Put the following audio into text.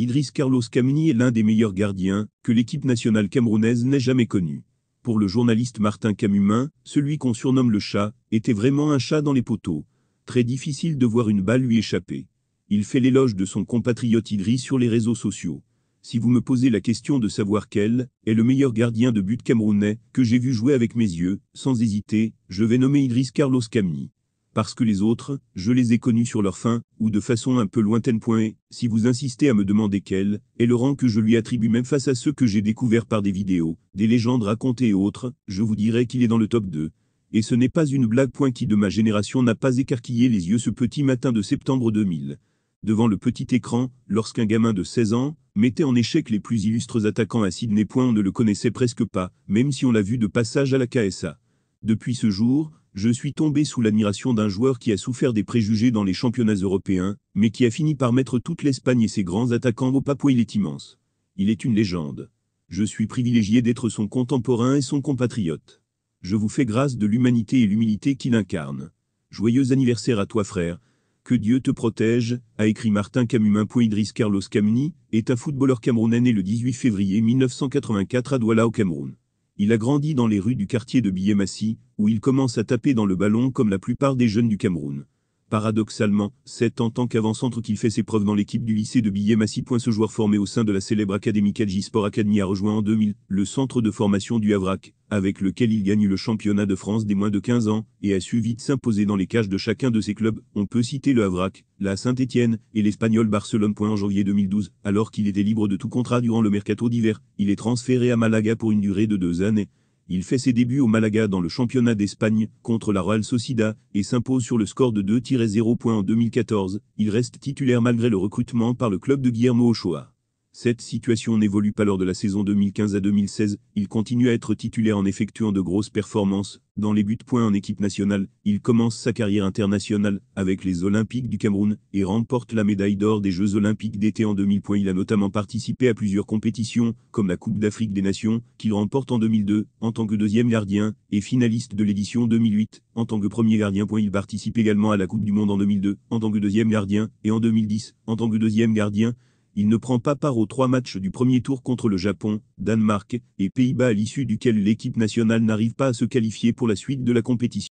Idriss Carlos Camini est l'un des meilleurs gardiens que l'équipe nationale camerounaise n'ait jamais connu. Pour le journaliste Martin Camumin, celui qu'on surnomme le chat, était vraiment un chat dans les poteaux. Très difficile de voir une balle lui échapper. Il fait l'éloge de son compatriote Idriss sur les réseaux sociaux. Si vous me posez la question de savoir quel est le meilleur gardien de but camerounais que j'ai vu jouer avec mes yeux, sans hésiter, je vais nommer Idriss Carlos Camini parce que les autres, je les ai connus sur leur fin, ou de façon un peu lointaine. Point. Si vous insistez à me demander quel est le rang que je lui attribue même face à ceux que j'ai découverts par des vidéos, des légendes racontées et autres, je vous dirais qu'il est dans le top 2. Et ce n'est pas une blague. Point qui de ma génération n'a pas écarquillé les yeux ce petit matin de septembre 2000. Devant le petit écran, lorsqu'un gamin de 16 ans mettait en échec les plus illustres attaquants à Sydney. Point on ne le connaissait presque pas, même si on l'a vu de passage à la KSA. Depuis ce jour, je suis tombé sous l'admiration d'un joueur qui a souffert des préjugés dans les championnats européens, mais qui a fini par mettre toute l'Espagne et ses grands attaquants au papou Il est immense. Il est une légende. Je suis privilégié d'être son contemporain et son compatriote. Je vous fais grâce de l'humanité et l'humilité qu'il incarne. Joyeux anniversaire à toi frère. Que Dieu te protège, a écrit Martin Camumin. Idriss Carlos Camuni, est un footballeur camerounais né le 18 février 1984 à Douala au Cameroun. Il a grandi dans les rues du quartier de Biémassi, où il commence à taper dans le ballon comme la plupart des jeunes du Cameroun. Paradoxalement, c'est en tant qu'avant-centre qu'il fait ses preuves dans l'équipe du lycée de Billet Massy. Ce joueur formé au sein de la célèbre Académie Sport Academy a rejoint en 2000 le centre de formation du Havrac, avec lequel il gagne le championnat de France des moins de 15 ans, et a su vite s'imposer dans les cages de chacun de ses clubs. On peut citer le Havrac, la Saint-Étienne et l'Espagnol Barcelone. En janvier 2012, alors qu'il était libre de tout contrat durant le mercato d'hiver, il est transféré à Malaga pour une durée de deux années, il fait ses débuts au Malaga dans le championnat d'Espagne, contre la Real Sociedad, et s'impose sur le score de 2-0 points en 2014. Il reste titulaire malgré le recrutement par le club de Guillermo Ochoa. Cette situation n'évolue pas lors de la saison 2015 à 2016, il continue à être titulaire en effectuant de grosses performances, dans les buts points en équipe nationale, il commence sa carrière internationale, avec les Olympiques du Cameroun, et remporte la médaille d'or des Jeux Olympiques d'été en 2000. Il a notamment participé à plusieurs compétitions, comme la Coupe d'Afrique des Nations, qu'il remporte en 2002, en tant que deuxième gardien, et finaliste de l'édition 2008, en tant que premier gardien. Il participe également à la Coupe du Monde en 2002, en tant que deuxième gardien, et en 2010, en tant que deuxième gardien, il ne prend pas part aux trois matchs du premier tour contre le Japon, Danemark et Pays-Bas à l'issue duquel l'équipe nationale n'arrive pas à se qualifier pour la suite de la compétition.